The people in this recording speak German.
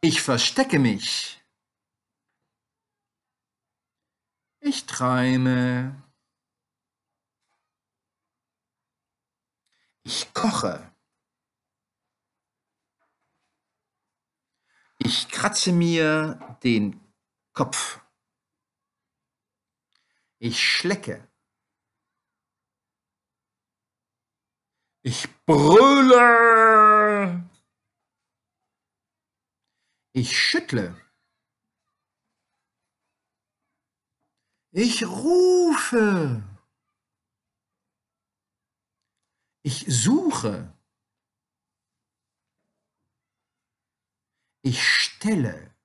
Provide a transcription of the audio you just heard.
Ich verstecke mich. Ich träume. Ich koche. Ich kratze mir den Kopf. Ich schlecke. Ich brülle. Ich schüttle. Ich rufe. Ich suche. Ich stelle.